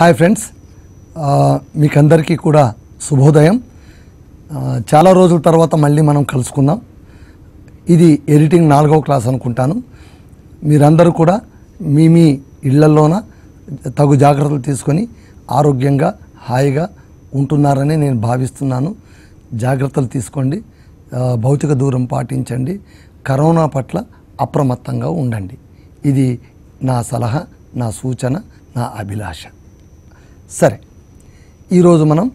hi friends మీకందరికీ కూడా శుభోదయం చాలా రోజుల తర్వాత మళ్ళీ మనం కలుసుకుందాం ఇది ఎడిటింగ్ నాలుగవ క్లాస్ అనుకుంటాను మీరందరూ కూడా మీ మీ ఇళ్లలోన తగు జాగ్రత్తలు తీసుకొని ఆరోగ్యంగా హాయిగా ఉంటున్నారని నేను భావిస్తున్నాను జాగ్రత్తలు తీసుకోండి భౌతిక దూరం పాటించండి కరోనా పట్ల అప్రమత్తంగా ఉండండి ఇది నా సలహా నా సూచన నా అభిలాష సరే ఈరోజు మనం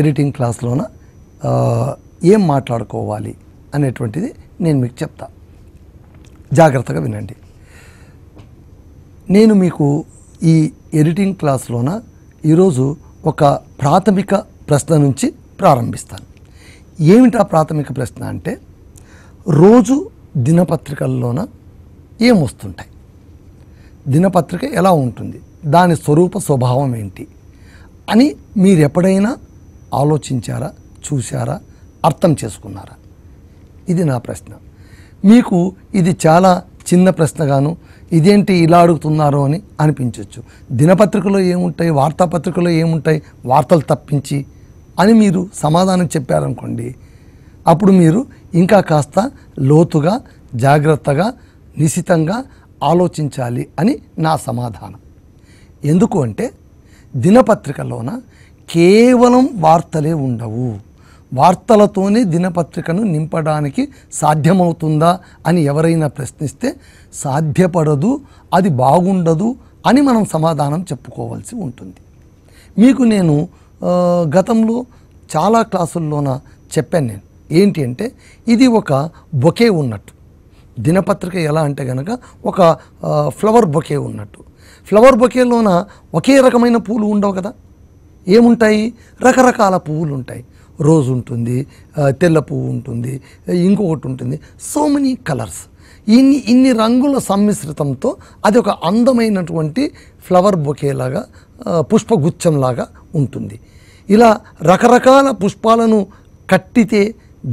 ఎడిటింగ్ క్లాస్లోన ఏం మాట్లాడుకోవాలి అనేటువంటిది నేను మీకు చెప్తా జాగ్రత్తగా వినండి నేను మీకు ఈ ఎడిటింగ్ క్లాస్లోన ఈరోజు ఒక ప్రాథమిక ప్రశ్న నుంచి ప్రారంభిస్తాను ఏమిటా ప్రాథమిక ప్రశ్న అంటే రోజు దినపత్రికల్లోన ఏమొస్తుంటాయి దినపత్రిక ఎలా ఉంటుంది దాని స్వరూప స్వభావం ఏంటి అని మీరు ఎప్పుడైనా ఆలోచించారా చూశారా అర్థం చేసుకున్నారా ఇది నా ప్రశ్న మీకు ఇది చాలా చిన్న ప్రశ్నగాను ఇదేంటి ఇలా అడుగుతున్నారు అని అనిపించవచ్చు దినపత్రికలో ఏముంటాయి వార్తాపత్రికలో ఏముంటాయి వార్తలు తప్పించి అని మీరు సమాధానం చెప్పారనుకోండి అప్పుడు మీరు ఇంకా కాస్త లోతుగా జాగ్రత్తగా నిశితంగా ఆలోచించాలి అని నా సమాధానం ఎందుకు అంటే దినపత్రికలోన కేవలం వార్తలే ఉండవు వార్తలతోనే దినపత్రికను నింపడానికి సాధ్యమవుతుందా అని ఎవరైనా ప్రశ్నిస్తే సాధ్యపడదు అది బాగుండదు అని మనం సమాధానం చెప్పుకోవాల్సి ఉంటుంది మీకు నేను గతంలో చాలా క్లాసుల్లోన చెప్పాను నేను ఏంటి అంటే ఇది ఒక బొకే ఉన్నట్టు దినపత్రిక ఎలా అంటే కనుక ఒక ఫ్లవర్ బొకే ఉన్నట్టు ఫ్లవర్ బొకేలోన ఒకే రకమైన పూలు ఉండవు కదా ఏముంటాయి రకరకాల పువ్వులు ఉంటాయి రోజు ఉంటుంది తెల్ల పువ్వు ఉంటుంది ఇంకొకటి ఉంటుంది సో మెనీ కలర్స్ ఇన్ని ఇన్ని రంగుల సమ్మిశ్రితంతో అది ఒక అందమైనటువంటి ఫ్లవర్ బొకేలాగా పుష్పగుచ్చంలాగా ఉంటుంది ఇలా రకరకాల పుష్పాలను కట్టితే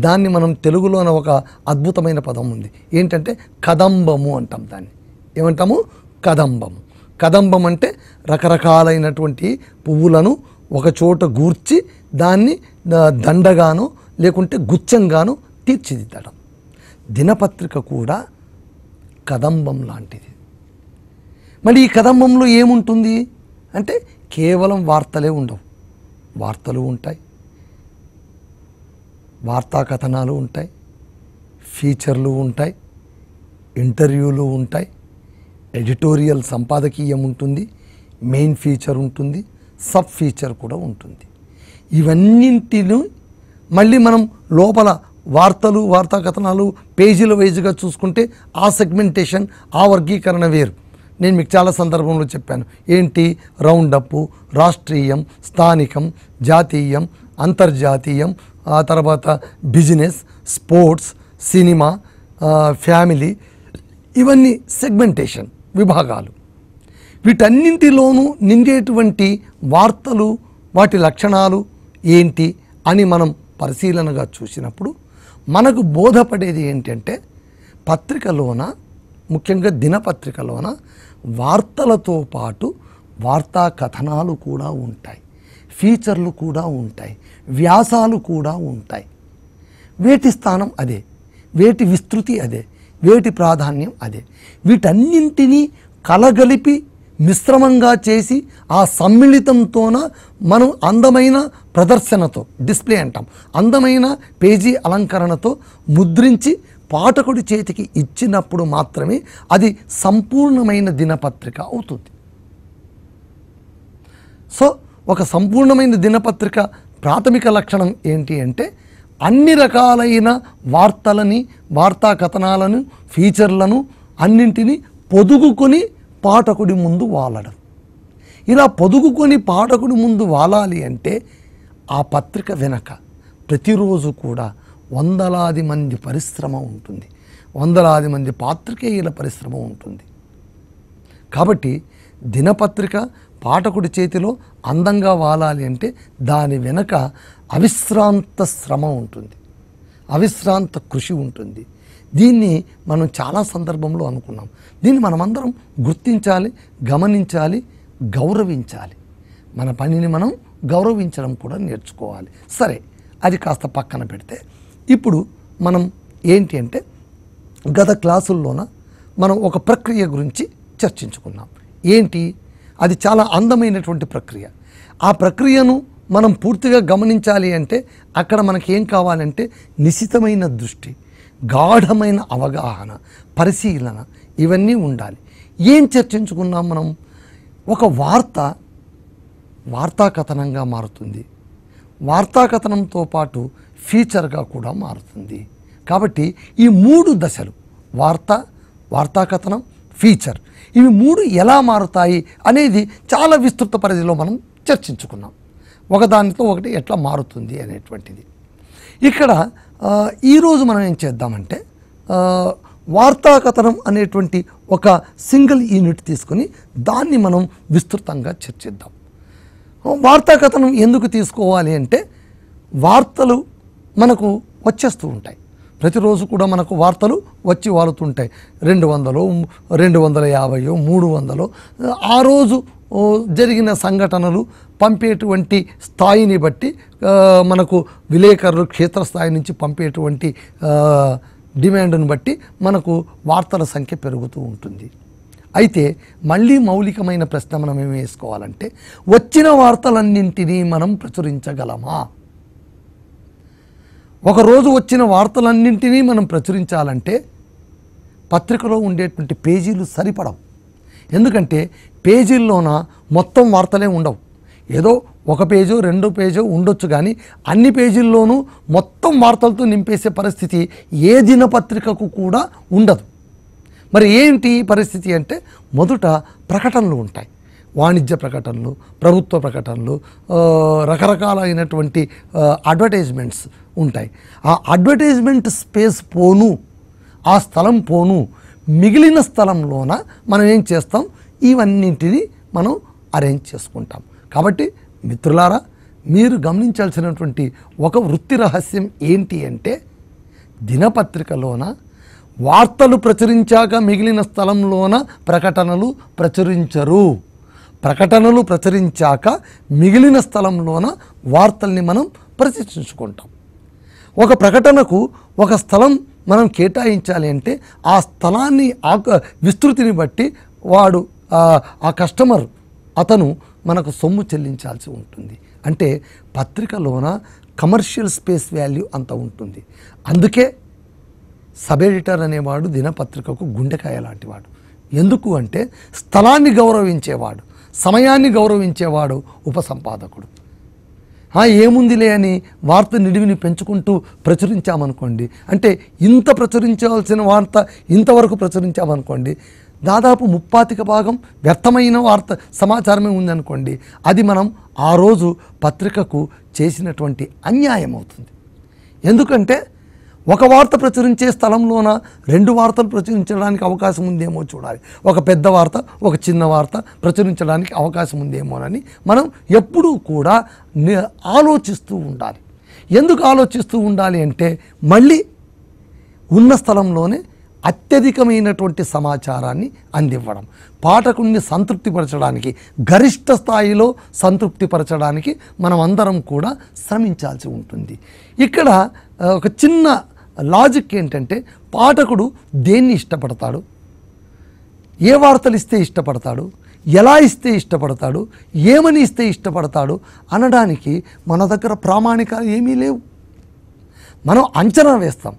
దాన్ని మనం తెలుగులోన ఒక అద్భుతమైన పదం ఉంది ఏంటంటే కదంబము అంటాం దాన్ని ఏమంటాము కదంబము కదంబం అంటే రకరకాలైనటువంటి పువ్వులను ఒకచోట గూర్చి దాన్ని దండగాను లేకుంటే గుచ్చంగాను తీర్చిదిద్దడం దినపత్రిక కూడా కదంబం లాంటిది మరి ఈ కదంబంలో ఏముంటుంది అంటే కేవలం వార్తలే ఉండవు వార్తలు ఉంటాయి వార్తా కథనాలు ఉంటాయి ఫీచర్లు ఉంటాయి ఇంటర్వ్యూలు ఉంటాయి ఎడిటోరియల్ సంపాదకీయం ఉంటుంది మెయిన్ ఫీచర్ ఉంటుంది సబ్ ఫీచర్ కూడా ఉంటుంది ఇవన్నింటిని మళ్ళీ మనం లోపల వార్తలు వార్తా కథనాలు పేజీల వైజ్గా చూసుకుంటే ఆ సెగ్మెంటేషన్ ఆ వర్గీకరణ వేరు నేను మీకు చాలా సందర్భంలో చెప్పాను ఏంటి రౌండప్ రాష్ట్రీయం స్థానికం జాతీయం అంతర్జాతీయం ఆ తర్వాత బిజినెస్ స్పోర్ట్స్ సినిమా ఫ్యామిలీ ఇవన్నీ సెగ్మెంటేషన్ విభాగాలు వీటన్నింటిలోనూ నిండేటువంటి వార్తలు వాటి లక్షణాలు ఏంటి అని మనం పరిశీలనగా చూసినప్పుడు మనకు బోధపడేది ఏంటంటే పత్రికలోన ముఖ్యంగా దినపత్రికలోన వార్తలతో పాటు వార్తా కథనాలు కూడా ఉంటాయి ఫీచర్లు కూడా ఉంటాయి వ్యాసాలు కూడా ఉంటాయి వేటి స్థానం అదే వేటి విస్తృతి అదే వేటి ప్రాధాన్యం అదే వీటన్నింటినీ కలగలిపి మిశ్రమంగా చేసి ఆ సమ్మిళితంతోన మనం అందమైన ప్రదర్శనతో డిస్ప్లే అంటాం అందమైన పేజీ అలంకరణతో ముద్రించి పాఠకుడి చేతికి ఇచ్చినప్పుడు మాత్రమే అది సంపూర్ణమైన దినపత్రిక అవుతుంది సో ఒక సంపూర్ణమైన దినపత్రిక ప్రాథమిక లక్షణం ఏంటి అంటే అన్ని రకాలైన వార్తలని వార్తా కథనాలను ఫీచర్లను అన్నింటినీ పొదుగుకొని పాఠకుడి ముందు వాలడం ఇలా పొదుగుకొని పాఠకుడి ముందు వాలాలి అంటే ఆ పత్రిక వెనక ప్రతిరోజు కూడా వందలాది మంది పరిశ్రమ ఉంటుంది వందలాది మంది పాత్రికేయుల పరిశ్రమ ఉంటుంది కాబట్టి దినపత్రిక పాఠకుడి చేతిలో అందంగా వాలాలి అంటే దాని వెనక అవిశ్రాంత శ్రమ ఉంటుంది అవిశ్రాంత కృషి ఉంటుంది దీన్ని మనం చాలా సందర్భంలో అనుకున్నాం దీన్ని మనమందరం గుర్తించాలి గమనించాలి గౌరవించాలి మన పనిని మనం గౌరవించడం కూడా నేర్చుకోవాలి సరే అది కాస్త పక్కన పెడితే ఇప్పుడు మనం ఏంటి అంటే గత క్లాసుల్లోన మనం ఒక ప్రక్రియ గురించి చర్చించుకున్నాం ఏంటి అది చాలా అందమైనటువంటి ప్రక్రియ ఆ ప్రక్రియను మనం పూర్తిగా గమనించాలి అంటే అక్కడ మనకేం కావాలంటే నిశితమైన దృష్టి గాఢమైన అవగాహన పరిశీలన ఇవన్నీ ఉండాలి ఏం చర్చించుకున్నాం మనం ఒక వార్త వార్తాకథనంగా మారుతుంది వార్తాకథనంతో పాటు ఫీచర్గా కూడా మారుతుంది కాబట్టి ఈ మూడు దశలు వార్త వార్తాకథనం ఫీచర్ ఇవి మూడు ఎలా మారుతాయి అనేది చాలా విస్తృత పరిధిలో మనం చర్చించుకున్నాం ఒకదానితో ఒకటి ఎట్లా మారుతుంది అనేటువంటిది ఇక్కడ ఈరోజు మనం ఏం చేద్దామంటే వార్తా కథనం అనేటువంటి ఒక సింగిల్ యూనిట్ తీసుకొని దాన్ని మనం విస్తృతంగా చర్చిద్దాం వార్తా కథనం ఎందుకు తీసుకోవాలి అంటే వార్తలు మనకు వచ్చేస్తూ ఉంటాయి ప్రతిరోజు కూడా మనకు వార్తలు వచ్చి వాలుతుంటాయి రెండు వందలు రెండు వందల యాభైయో మూడు వందలు ఆ రోజు జరిగిన సంఘటనలు పంపేటువంటి స్థాయిని బట్టి మనకు విలేకరులు క్షేత్రస్థాయి నుంచి పంపేటువంటి డిమాండ్ను బట్టి మనకు వార్తల సంఖ్య పెరుగుతూ ఉంటుంది అయితే మళ్ళీ మౌలికమైన ప్రశ్న మనం ఏమి వేసుకోవాలంటే వచ్చిన వార్తలన్నింటినీ మనం ప్రచురించగలమా ఒకరోజు వచ్చిన వార్తలన్నింటినీ మనం ప్రచురించాలంటే పత్రికలో ఉండేటువంటి పేజీలు సరిపడవు ఎందుకంటే పేజీల్లోన మొత్తం వార్తలే ఉండవు ఏదో ఒక పేజో రెండో పేజో ఉండొచ్చు కానీ అన్ని పేజీల్లోనూ మొత్తం వార్తలతో నింపేసే పరిస్థితి ఏ దినపత్రికకు కూడా ఉండదు మరి ఏంటి పరిస్థితి అంటే మొదట ప్రకటనలు ఉంటాయి వాణిజ్య ప్రకటనలు ప్రభుత్వ ప్రకటనలు రకరకాలైనటువంటి అడ్వర్టైజ్మెంట్స్ ఉంటాయి ఆ అడ్వర్టైజ్మెంట్ స్పేస్ పోను ఆ స్థలం పోను మిగిలిన స్థలంలోన మనం ఏం చేస్తాం ఇవన్నింటినీ మనం అరేంజ్ చేసుకుంటాం కాబట్టి మిత్రులారా మీరు గమనించాల్సినటువంటి ఒక వృత్తి రహస్యం ఏంటి అంటే దినపత్రికలోన వార్తలు ప్రచురించాక మిగిలిన స్థలంలోన ప్రకటనలు ప్రచురించరు ప్రకటనలు ప్రచురించాక మిగిలిన స్థలంలోన వార్తల్ని మనం ప్రచురించుకుంటాం ఒక ప్రకటనకు ఒక స్థలం మనం కేటాయించాలి అంటే ఆ స్థలాన్ని ఆ విస్తృతిని బట్టి వాడు ఆ కస్టమర్ అతను మనకు సొమ్ము చెల్లించాల్సి ఉంటుంది అంటే పత్రికలోన కమర్షియల్ స్పేస్ వాల్యూ అంత ఉంటుంది అందుకే సబ్ ఎడిటర్ అనేవాడు దినపత్రికకు గుండెకాయ లాంటివాడు ఎందుకు అంటే స్థలాన్ని గౌరవించేవాడు సమయాన్ని గౌరవించేవాడు ఉపసంపాదకుడు ఏముందిలే అని వార్త నిడివిని పెంచుకుంటూ ప్రచురించామనుకోండి అంటే ఇంత ప్రచురించవలసిన వార్త ఇంతవరకు ప్రచురించామనుకోండి దాదాపు ముప్పాతిక భాగం వ్యర్థమైన వార్త సమాచారమే ఉందనుకోండి అది మనం ఆ రోజు పత్రికకు చేసినటువంటి అన్యాయం అవుతుంది ఎందుకంటే ఒక వార్త ప్రచురించే స్థలంలోన రెండు వార్తలు ప్రచురించడానికి అవకాశం ఉందేమో చూడాలి ఒక పెద్ద వార్త ఒక చిన్న వార్త ప్రచురించడానికి అవకాశం ఉందేమోనని మనం ఎప్పుడూ కూడా ఆలోచిస్తూ ఉండాలి ఎందుకు ఆలోచిస్తూ ఉండాలి అంటే మళ్ళీ ఉన్న స్థలంలోనే అత్యధికమైనటువంటి సమాచారాన్ని అందివ్వడం పాఠకుణ్ణి సంతృప్తిపరచడానికి గరిష్ట స్థాయిలో సంతృప్తిపరచడానికి మనం అందరం కూడా శ్రమించాల్సి ఉంటుంది ఇక్కడ ఒక చిన్న లాజిక్ ఏంటంటే పాఠకుడు దేన్ని ఇష్టపడతాడు ఏ వార్తలు ఇస్తే ఇష్టపడతాడు ఎలా ఇస్తే ఇష్టపడతాడు ఏమని ఇస్తే ఇష్టపడతాడు అనడానికి మన దగ్గర ప్రామాణికాలు ఏమీ లేవు మనం అంచనా వేస్తాం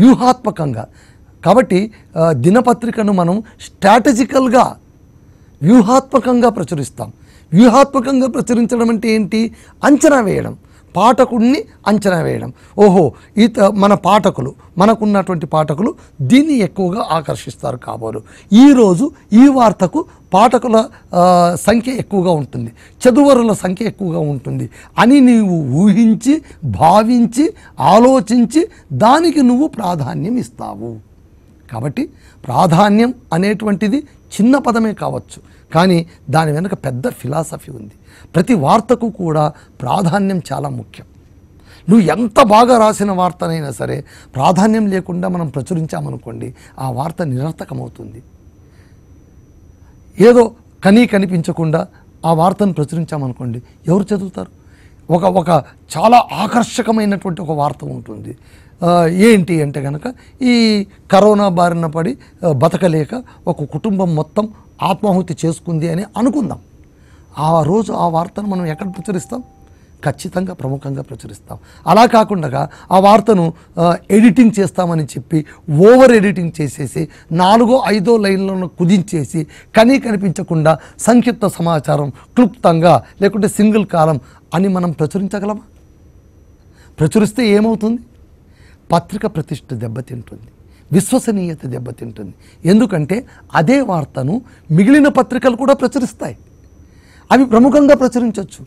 వ్యూహాత్మకంగా కాబట్టి దినపత్రికను మనం స్ట్రాటజికల్గా వ్యూహాత్మకంగా ప్రచురిస్తాం వ్యూహాత్మకంగా ప్రచురించడం అంటే ఏంటి అంచనా వేయడం పాఠకుడిని అంచనా వేయడం ఓహో ఇత మన పాఠకులు మనకున్నటువంటి పాఠకులు దీన్ని ఎక్కువగా ఆకర్షిస్తారు కాబోలు ఈరోజు ఈ వార్తకు పాఠకుల సంఖ్య ఎక్కువగా ఉంటుంది చదువరుల సంఖ్య ఎక్కువగా ఉంటుంది అని నీవు ఊహించి భావించి ఆలోచించి దానికి నువ్వు ప్రాధాన్యం ఇస్తావు కాబట్టి ప్రాధాన్యం అనేటువంటిది చిన్న పదమే కావచ్చు కానీ దాని వెనుక పెద్ద ఫిలాసఫీ ఉంది ప్రతి వార్తకు కూడా ప్రాధాన్యం చాలా ముఖ్యం నువ్వు ఎంత బాగా రాసిన వార్తనైనా సరే ప్రాధాన్యం లేకుండా మనం ప్రచురించామనుకోండి ఆ వార్త నిరర్థకమవుతుంది ఏదో కనీ కనిపించకుండా ఆ వార్తను ప్రచురించామనుకోండి ఎవరు చదువుతారు ఒక ఒక చాలా ఆకర్షకమైనటువంటి ఒక వార్త ఉంటుంది ఏంటి అంటే కనుక ఈ కరోనా బారిన పడి బతకలేక ఒక కుటుంబం మొత్తం ఆత్మాహుతి చేసుకుంది అని అనుకుందాం ఆ రోజు ఆ వార్తను మనం ఎక్కడ ప్రచురిస్తాం ఖచ్చితంగా ప్రముఖంగా ప్రచురిస్తాం అలా కాకుండా ఆ వార్తను ఎడిటింగ్ చేస్తామని చెప్పి ఓవర్ ఎడిటింగ్ చేసేసి నాలుగో ఐదో లైన్లను కుదించేసి కనీ కనిపించకుండా సంక్షిప్త సమాచారం క్లుప్తంగా లేకుంటే సింగిల్ కాలం అని మనం ప్రచురించగలమా ప్రచురిస్తే ఏమవుతుంది పత్రిక ప్రతిష్ట దెబ్బతింటుంది విశ్వసనీయత దెబ్బతింటుంది ఎందుకంటే అదే వార్తను మిగిలిన పత్రికలు కూడా ప్రచురిస్తాయి అవి ప్రముఖంగా ప్రచురించవచ్చు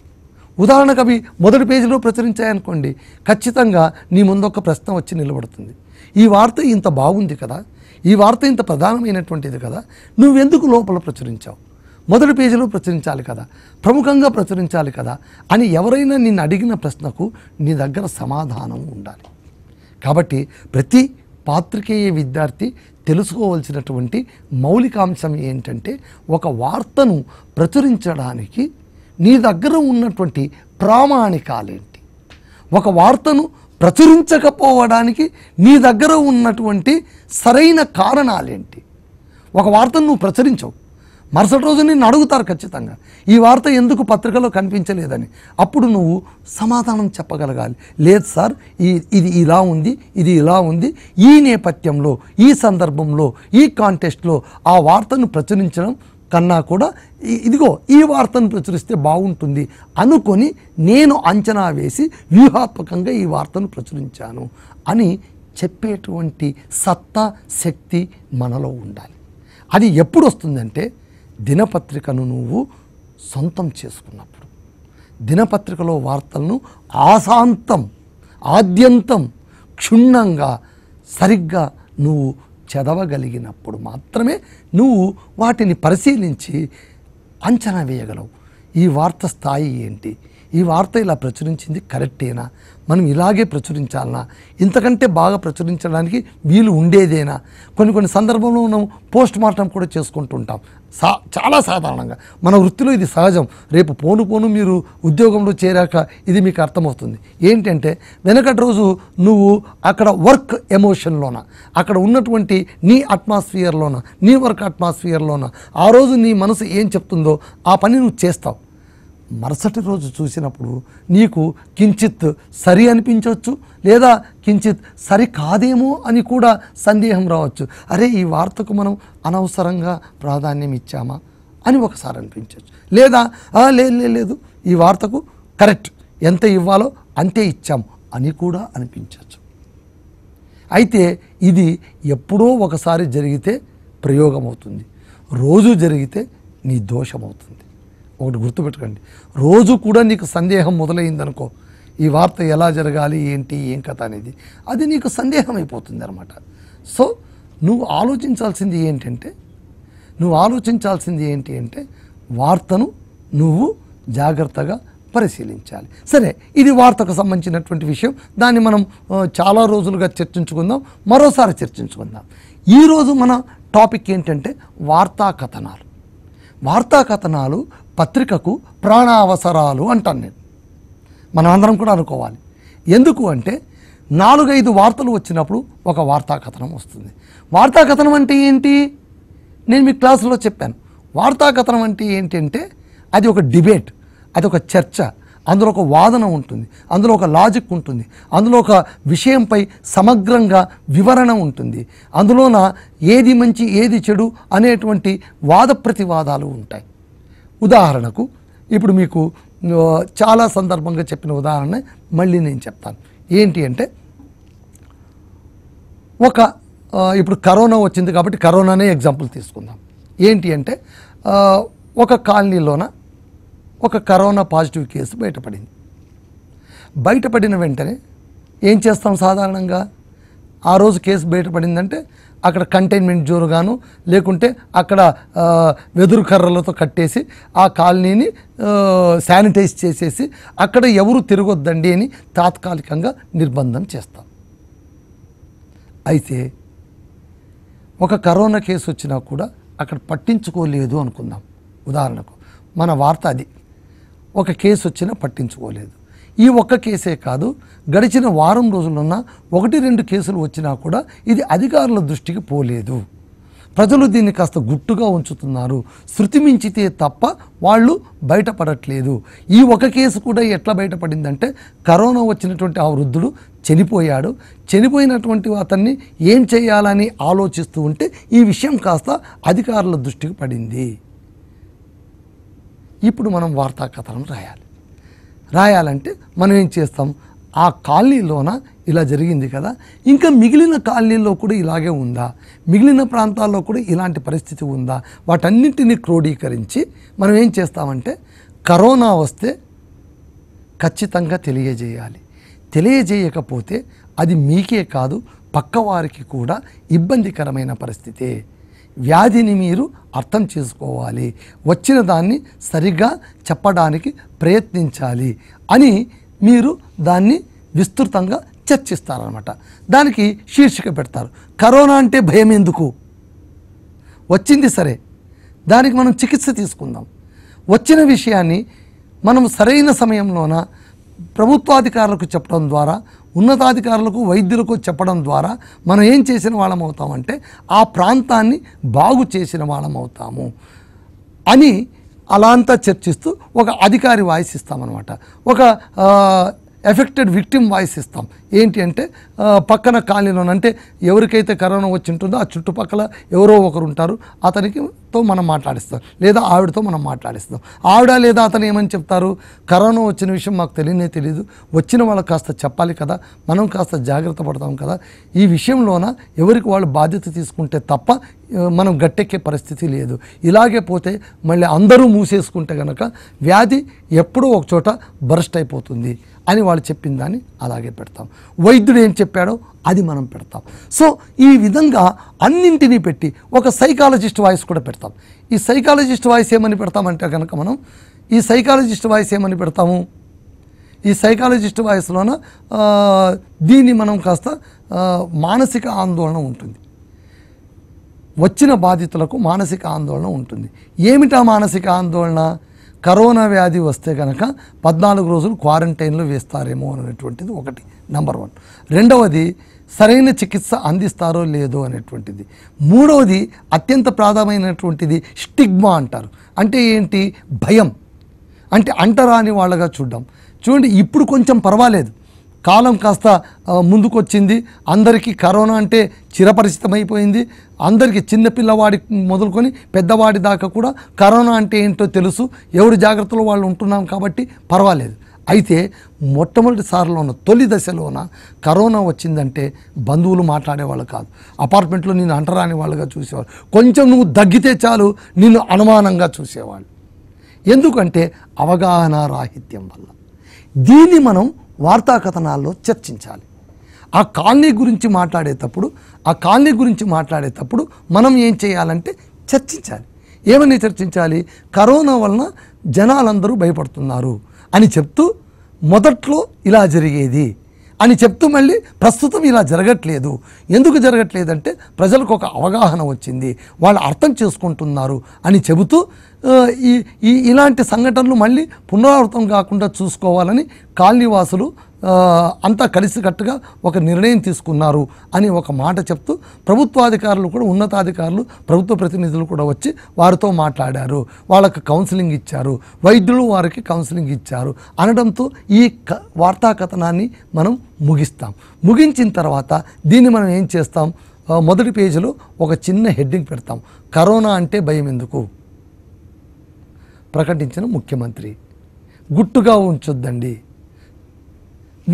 ఉదాహరణకు అవి మొదటి పేజీలో ప్రచురించాయనుకోండి ఖచ్చితంగా నీ ముందు ఒక ప్రశ్న వచ్చి నిలబడుతుంది ఈ వార్త ఇంత బాగుంది కదా ఈ వార్త ఇంత ప్రధానమైనటువంటిది కదా నువ్వెందుకు లోపల ప్రచురించావు మొదటి పేజీలో ప్రచురించాలి కదా ప్రముఖంగా ప్రచురించాలి కదా అని ఎవరైనా నిన్ను అడిగిన ప్రశ్నకు నీ దగ్గర సమాధానం ఉండాలి కాబట్టి ప్రతి పాత్రికేయ విద్యార్థి తెలుసుకోవాల్సినటువంటి మౌలికాంశం ఏంటంటే ఒక వార్తను ప్రచురించడానికి నీ దగ్గర ఉన్నటువంటి ప్రామాణికాలేంటి ఒక వార్తను ప్రచురించకపోవడానికి నీ దగ్గర ఉన్నటువంటి సరైన కారణాలేంటి ఒక వార్తను నువ్వు ప్రచురించవు మరుసటి రోజు నిన్ను అడుగుతారు ఖచ్చితంగా ఈ వార్త ఎందుకు పత్రికలో కనిపించలేదని అప్పుడు నువ్వు సమాధానం చెప్పగలగాలి లేదు సార్ ఈ ఇది ఇలా ఉంది ఇది ఇలా ఉంది ఈ నేపథ్యంలో ఈ సందర్భంలో ఈ కాంటెస్ట్లో ఆ వార్తను ప్రచురించడం కన్నా కూడా ఇదిగో ఈ వార్తను ప్రచురిస్తే బాగుంటుంది అనుకొని నేను అంచనా వేసి వ్యూహాత్మకంగా ఈ వార్తను ప్రచురించాను అని చెప్పేటువంటి సత్తా శక్తి మనలో ఉండాలి అది ఎప్పుడు వస్తుందంటే దినపత్రికను నువ్వు సొంతం చేసుకున్నప్పుడు దినపత్రికలో వార్తలను ఆశాంతం ఆద్యంతం క్షుణ్ణంగా సరిగ్గా నువ్వు చదవగలిగినప్పుడు మాత్రమే నువ్వు వాటిని పరిశీలించి అంచనా వేయగలవు ఈ వార్త స్థాయి ఏంటి ఈ వార్త ఇలా ప్రచురించింది కరెక్టేనా మనం ఇలాగే ప్రచురించాలనా ఇంతకంటే బాగా ప్రచురించడానికి వీలు ఉండేదేనా కొన్ని కొన్ని సందర్భంలో మనం పోస్ట్ మార్టం కూడా చేసుకుంటుంటాం సా చాలా సాధారణంగా మన వృత్తిలో ఇది సహజం రేపు పోను పోను మీరు ఉద్యోగంలో చేరాక ఇది మీకు అర్థమవుతుంది ఏంటంటే వెనకటి రోజు నువ్వు అక్కడ వర్క్ ఎమోషన్లోన అక్కడ ఉన్నటువంటి నీ అట్మాస్ఫియర్లోన నీ వర్క్ అట్మాస్ఫియర్లోన ఆ రోజు నీ మనసు ఏం చెప్తుందో ఆ పని నువ్వు చేస్తావు మరుసటి రోజు చూసినప్పుడు నీకు కించిత్ సరి అనిపించవచ్చు లేదా కించిత్ సరి కాదేమో అని కూడా సందేహం రావచ్చు అరే ఈ వార్తకు మనం అనవసరంగా ప్రాధాన్యం ఇచ్చామా అని ఒకసారి అనిపించవచ్చు లేదా లేదు లేదు ఈ వార్తకు కరెక్ట్ ఎంత ఇవ్వాలో అంతే ఇచ్చాం అని కూడా అనిపించవచ్చు అయితే ఇది ఎప్పుడో ఒకసారి జరిగితే ప్రయోగం అవుతుంది రోజు జరిగితే నీ దోషమవుతుంది ఒకటి గుర్తుపెట్టుకోండి రోజు కూడా నీకు సందేహం మొదలైందనుకో ఈ వార్త ఎలా జరగాలి ఏంటి ఏం కథ అనేది అది నీకు సందేహం అయిపోతుంది అనమాట సో నువ్వు ఆలోచించాల్సింది ఏంటంటే నువ్వు ఆలోచించాల్సింది ఏంటి అంటే వార్తను నువ్వు జాగ్రత్తగా పరిశీలించాలి సరే ఇది వార్తకు సంబంధించినటువంటి విషయం దాన్ని మనం చాలా రోజులుగా చర్చించుకుందాం మరోసారి చర్చించుకుందాం ఈరోజు మన టాపిక్ ఏంటంటే వార్తా కథనాలు వార్తా కథనాలు పత్రికకు ప్రాణావసరాలు అంటాను నేను మనం అందరం కూడా అనుకోవాలి ఎందుకు అంటే నాలుగైదు వార్తలు వచ్చినప్పుడు ఒక వార్తాకథనం వస్తుంది వార్తాకథనం అంటే ఏంటి నేను మీ క్లాసులో చెప్పాను వార్తాకథనం అంటే ఏంటంటే అది ఒక డిబేట్ అది ఒక చర్చ అందులో ఒక వాదన ఉంటుంది అందులో ఒక లాజిక్ ఉంటుంది అందులో ఒక విషయంపై సమగ్రంగా వివరణ ఉంటుంది అందులోన ఏది మంచి ఏది చెడు అనేటువంటి వాద ప్రతివాదాలు ఉంటాయి ఉదాహరణకు ఇప్పుడు మీకు చాలా సందర్భంగా చెప్పిన ఉదాహరణ మళ్ళీ నేను చెప్తాను ఏంటి అంటే ఒక ఇప్పుడు కరోనా వచ్చింది కాబట్టి కరోనానే ఎగ్జాంపుల్ తీసుకుందాం ఏంటి అంటే ఒక కాలనీలోన ఒక కరోనా పాజిటివ్ కేసు బయటపడింది బయటపడిన వెంటనే ఏం చేస్తాం సాధారణంగా ఆ రోజు కేసు బయటపడిందంటే అక్కడ కంటైన్మెంట్ జోరుగాను లేకుంటే అక్కడ వెదురు కర్రలతో కట్టేసి ఆ కాలనీని శానిటైజ్ చేసేసి అక్కడ ఎవరు తిరగొద్దండి అని తాత్కాలికంగా నిర్బంధం చేస్తాం అయితే ఒక కరోనా కేసు వచ్చినా కూడా అక్కడ పట్టించుకోలేదు అనుకుందాం ఉదాహరణకు మన వార్త అది ఒక కేసు వచ్చినా పట్టించుకోలేదు ఈ ఒక్క కేసే కాదు గడిచిన వారం రోజులున్న ఒకటి రెండు కేసులు వచ్చినా కూడా ఇది అధికారుల దృష్టికి పోలేదు ప్రజలు దీన్ని కాస్త గుట్టుగా ఉంచుతున్నారు శృతి మించితే తప్ప వాళ్ళు బయటపడట్లేదు ఈ ఒక కేసు కూడా ఎట్లా బయటపడిందంటే కరోనా వచ్చినటువంటి ఆ వృద్ధుడు చనిపోయాడు చనిపోయినటువంటి అతన్ని ఏం చేయాలని ఆలోచిస్తూ ఉంటే ఈ విషయం కాస్త అధికారుల దృష్టికి పడింది ఇప్పుడు మనం వార్తా కథనం రాయాలి రాయాలంటే మనం ఏం చేస్తాం ఆ కాలనీలోన ఇలా జరిగింది కదా ఇంకా మిగిలిన కాలనీల్లో కూడా ఇలాగే ఉందా మిగిలిన ప్రాంతాల్లో కూడా ఇలాంటి పరిస్థితి ఉందా వాటన్నింటినీ క్రోడీకరించి మనం ఏం చేస్తామంటే కరోనా వస్తే ఖచ్చితంగా తెలియజేయాలి తెలియజేయకపోతే అది మీకే కాదు పక్కవారికి కూడా ఇబ్బందికరమైన పరిస్థితే వ్యాధిని మీరు అర్థం చేసుకోవాలి వచ్చిన దాన్ని సరిగ్గా చెప్పడానికి ప్రయత్నించాలి అని మీరు దాన్ని విస్తృతంగా చర్చిస్తారనమాట దానికి శీర్షిక పెడతారు కరోనా అంటే భయం ఎందుకు వచ్చింది సరే దానికి మనం చికిత్స తీసుకుందాం వచ్చిన విషయాన్ని మనం సరైన సమయంలోన ప్రభుత్వాధికారులకు చెప్పడం ద్వారా ఉన్నతాధికారులకు వైద్యులకు చెప్పడం ద్వారా మనం ఏం చేసిన వాళ్ళం అవుతామంటే ఆ ప్రాంతాన్ని బాగు చేసిన వాళ్ళం అవుతాము అని అలా అంతా చర్చిస్తూ ఒక అధికారి వాయిస్ ఇస్తామన్నమాట ఒక ఎఫెక్టెడ్ విక్టిమ్ వాయిస్ ఇస్తాం ఏంటి అంటే పక్కన కాలనీలో అంటే ఎవరికైతే కరోనా వచ్చి ఉంటుందో ఆ చుట్టుపక్కల ఎవరో ఒకరు ఉంటారు అతనికి తో మనం మాట్లాడిస్తాం లేదా ఆవిడతో మనం మాట్లాడిస్తాం ఆవిడ లేదా అతను ఏమని చెప్తారు కరోనా వచ్చిన విషయం మాకు తెలియనే తెలియదు వచ్చిన వాళ్ళకి కాస్త చెప్పాలి కదా మనం కాస్త జాగ్రత్త పడతాం కదా ఈ విషయంలోన ఎవరికి వాళ్ళు బాధ్యత తీసుకుంటే తప్ప మనం గట్టెక్కే పరిస్థితి లేదు ఇలాగే పోతే మళ్ళీ అందరూ మూసేసుకుంటే కనుక వ్యాధి ఎప్పుడో ఒకచోట బరస్ట్ అయిపోతుంది అని వాళ్ళు చెప్పిన దాన్ని అలాగే పెడతాం వైద్యుడు ఏం చెప్పాడో అది మనం పెడతాం సో ఈ విధంగా అన్నింటినీ పెట్టి ఒక సైకాలజిస్ట్ వాయిస్ కూడా పెడతాం ఈ సైకాలజిస్ట్ వాయిస్ ఏమని పెడతామంటే కనుక మనం ఈ సైకాలజిస్ట్ వాయిస్ ఏమని పెడతాము ఈ సైకాలజిస్ట్ వాయిస్లోన దీన్ని మనం కాస్త మానసిక ఆందోళన ఉంటుంది వచ్చిన బాధితులకు మానసిక ఆందోళన ఉంటుంది ఏమిటా మానసిక ఆందోళన కరోనా వ్యాధి వస్తే కనుక పద్నాలుగు రోజులు క్వారంటైన్లో వేస్తారేమో అనేటువంటిది ఒకటి నెంబర్ వన్ రెండవది సరైన చికిత్స అందిస్తారో లేదో అనేటువంటిది మూడవది అత్యంత ప్రాధమైనటువంటిది స్టిగ్మా అంటారు అంటే ఏంటి భయం అంటే అంటరాని వాళ్ళగా చూడడం చూడండి ఇప్పుడు కొంచెం పర్వాలేదు కాలం కాస్త ముందుకొచ్చింది అందరికీ కరోనా అంటే చిరపరిచితమైపోయింది అందరికీ చిన్నపిల్లవాడి మొదలుకొని పెద్దవాడి దాకా కూడా కరోనా అంటే ఏంటో తెలుసు ఎవరి జాగ్రత్తలో వాళ్ళు ఉంటున్నాం కాబట్టి పర్వాలేదు అయితే మొట్టమొదటిసార్లు ఉన్న తొలి దశలోన కరోనా వచ్చిందంటే బంధువులు మాట్లాడేవాళ్ళు కాదు అపార్ట్మెంట్లో నేను అంటరాని వాళ్ళుగా చూసేవాళ్ళు కొంచెం నువ్వు దగ్గితే చాలు నిన్ను అనుమానంగా చూసేవాళ్ళు ఎందుకంటే అవగాహన రాహిత్యం వల్ల దీన్ని మనం వార్తా కథనాల్లో చర్చించాలి ఆ కాలనీ గురించి మాట్లాడేటప్పుడు ఆ కాలనీ గురించి మాట్లాడేటప్పుడు మనం ఏం చేయాలంటే చర్చించాలి ఏమని చర్చించాలి కరోనా వలన జనాలందరూ భయపడుతున్నారు అని చెప్తూ మొదట్లో ఇలా జరిగేది అని చెప్తూ మళ్ళీ ప్రస్తుతం ఇలా జరగట్లేదు ఎందుకు జరగట్లేదంటే ప్రజలకు ఒక అవగాహన వచ్చింది వాళ్ళు అర్థం చేసుకుంటున్నారు అని చెబుతూ ఈ ఇలాంటి సంఘటనలు మళ్ళీ పునరావృతం కాకుండా చూసుకోవాలని కాలనీవాసులు అంతా కలిసికట్టుగా ఒక నిర్ణయం తీసుకున్నారు అని ఒక మాట చెప్తూ ప్రభుత్వాధికారులు కూడా ఉన్నతాధికారులు ప్రభుత్వ ప్రతినిధులు కూడా వచ్చి వారితో మాట్లాడారు వాళ్ళకు కౌన్సిలింగ్ ఇచ్చారు వైద్యులు వారికి కౌన్సిలింగ్ ఇచ్చారు అనడంతో ఈ క వార్తా కథనాన్ని మనం ముగిస్తాం ముగించిన తర్వాత దీన్ని మనం ఏం చేస్తాం మొదటి పేజీలో ఒక చిన్న హెడ్డింగ్ పెడతాం కరోనా అంటే భయం ఎందుకు ప్రకటించిన ముఖ్యమంత్రి గుట్టుగా ఉంచొద్దండి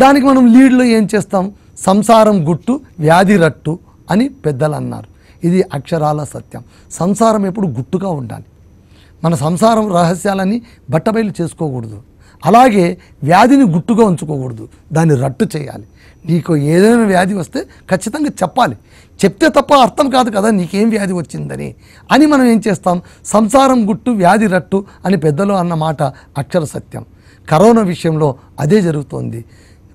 దానికి మనం లీడ్లో ఏం చేస్తాం సంసారం గుట్టు వ్యాధి రట్టు అని పెద్దలు అన్నారు ఇది అక్షరాల సత్యం సంసారం ఎప్పుడు గుట్టుగా ఉండాలి మన సంసారం రహస్యాలని బట్టబయలు చేసుకోకూడదు అలాగే వ్యాధిని గుట్టుగా ఉంచుకోకూడదు దాన్ని రట్టు చేయాలి నీకు ఏదైనా వ్యాధి వస్తే ఖచ్చితంగా చెప్పాలి చెప్తే తప్ప అర్థం కాదు కదా నీకేం వ్యాధి వచ్చిందని అని మనం ఏం చేస్తాం సంసారం గుట్టు వ్యాధి రట్టు అని పెద్దలు అన్న మాట అక్షర సత్యం కరోనా విషయంలో అదే జరుగుతోంది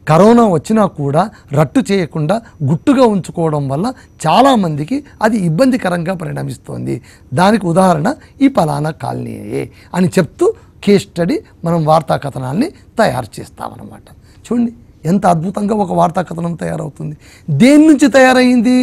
కరోనా వచ్చినా కూడా రట్టు చేయకుండా గుట్టుగా ఉంచుకోవడం వల్ల చాలామందికి అది ఇబ్బందికరంగా పరిణమిస్తోంది దానికి ఉదాహరణ ఈ పలానా కాలనీయే అని చెప్తూ కేస్ స్టడీ మనం వార్తా కథనాల్ని తయారు చేస్తామన్నమాట చూడండి ఎంత అద్భుతంగా ఒక వార్తా కథనం తయారవుతుంది దేని నుంచి తయారైంది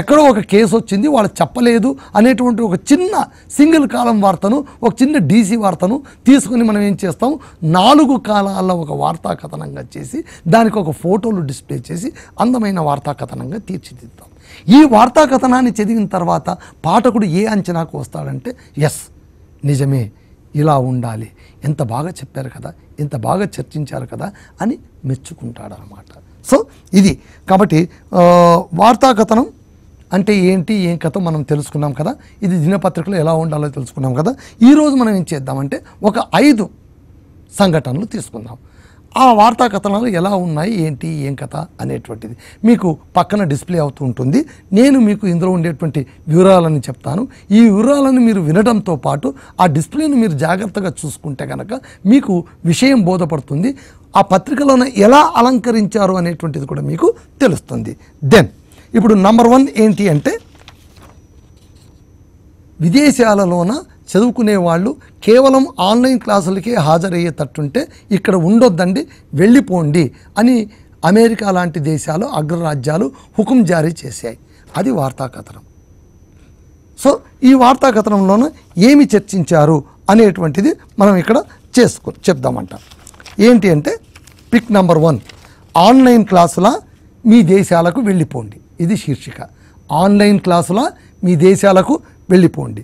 ఎక్కడో ఒక కేసు వచ్చింది వాళ్ళు చెప్పలేదు అనేటువంటి ఒక చిన్న సింగిల్ కాలం వార్తను ఒక చిన్న డీసీ వార్తను తీసుకుని మనం ఏం చేస్తాం నాలుగు కాలాల్లో ఒక వార్తా కథనంగా చేసి దానికి ఒక ఫోటోలు డిస్ప్లే చేసి అందమైన వార్తా కథనంగా తీర్చిదిద్దాం ఈ వార్తా కథనాన్ని చదివిన తర్వాత పాఠకుడు ఏ అంచనాకు వస్తాడంటే ఎస్ నిజమే ఇలా ఉండాలి ఎంత బాగా చెప్పారు కదా ఎంత బాగా చర్చించారు కదా అని మెచ్చుకుంటాడనమాట సో ఇది కాబట్టి వార్తా కథనం అంటే ఏంటి ఏం కథ మనం తెలుసుకున్నాం కదా ఇది దినపత్రికలో ఎలా ఉండాలో తెలుసుకున్నాం కదా ఈరోజు మనం ఏం చేద్దామంటే ఒక ఐదు సంఘటనలు తీసుకుందాం ఆ వార్తా కథనాలు ఎలా ఉన్నాయి ఏంటి ఏం కథ అనేటువంటిది మీకు పక్కన డిస్ప్లే అవుతూ ఉంటుంది నేను మీకు ఇందులో ఉండేటువంటి వివరాలను చెప్తాను ఈ వివరాలను మీరు వినడంతో పాటు ఆ డిస్ప్లేను మీరు జాగ్రత్తగా చూసుకుంటే కనుక మీకు విషయం బోధపడుతుంది ఆ పత్రికలను ఎలా అలంకరించారు అనేటువంటిది కూడా మీకు తెలుస్తుంది దెన్ ఇప్పుడు నంబర్ వన్ ఏంటి అంటే విదేశాలలోన చదువుకునే వాళ్ళు కేవలం ఆన్లైన్ క్లాసులకే హాజరయ్యేటట్టుంటే ఇక్కడ ఉండొద్దండి వెళ్ళిపోండి అని అమెరికా లాంటి దేశాలు అగ్రరాజ్యాలు హుకుం జారీ చేశాయి అది వార్తాకథనం సో ఈ వార్తాకథనంలోనూ ఏమి చర్చించారు అనేటువంటిది మనం ఇక్కడ చేసుకో చెప్దామంట ఏంటి అంటే పిక్ నంబర్ వన్ ఆన్లైన్ క్లాసుల మీ దేశాలకు వెళ్ళిపోండి ఇది శీర్షిక ఆన్లైన్ క్లాసుల మీ దేశాలకు వెళ్ళిపోండి